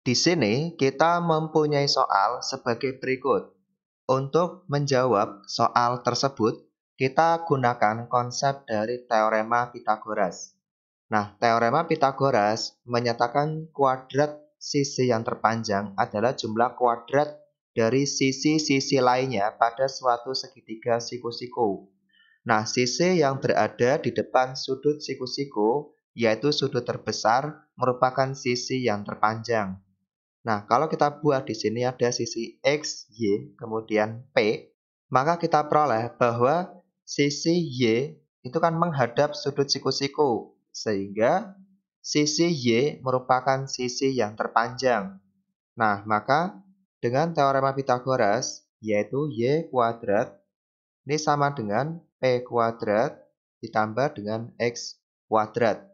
Di sini kita mempunyai soal sebagai berikut. Untuk menjawab soal tersebut, kita gunakan konsep dari teorema Pitagoras. Nah, teorema Pitagoras menyatakan kuadrat sisi yang terpanjang adalah jumlah kuadrat dari sisi-sisi lainnya pada suatu segitiga siku-siku. Nah, sisi yang berada di depan sudut siku-siku, yaitu sudut terbesar, merupakan sisi yang terpanjang. Nah, kalau kita buat di sini ada sisi X, Y, kemudian P, maka kita peroleh bahwa sisi Y itu kan menghadap sudut siku-siku, sehingga sisi Y merupakan sisi yang terpanjang. Nah, maka dengan teorema Pitagoras, yaitu Y kuadrat, ini sama dengan P kuadrat ditambah dengan X kuadrat.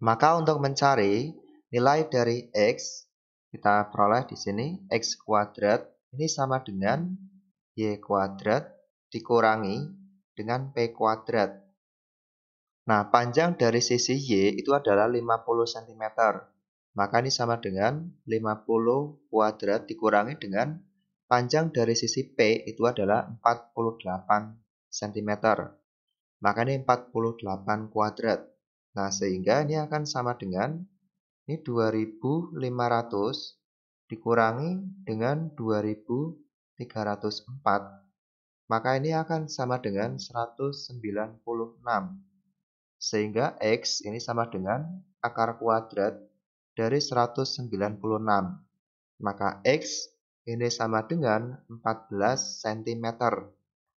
Maka untuk mencari nilai dari X, kita peroleh di sini X kuadrat ini sama dengan Y kuadrat dikurangi dengan P kuadrat. Nah, panjang dari sisi Y itu adalah 50 cm. Maka ini sama dengan 50 kuadrat dikurangi dengan panjang dari sisi P itu adalah 48 cm. Maka ini 48 kuadrat. Nah, sehingga ini akan sama dengan ini 2500 dikurangi dengan 2304. Maka ini akan sama dengan 196. Sehingga X ini sama dengan akar kuadrat dari 196. Maka X ini sama dengan 14 cm.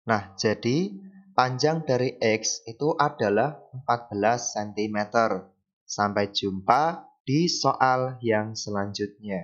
Nah, jadi panjang dari X itu adalah 14 cm. Sampai jumpa di soal yang selanjutnya.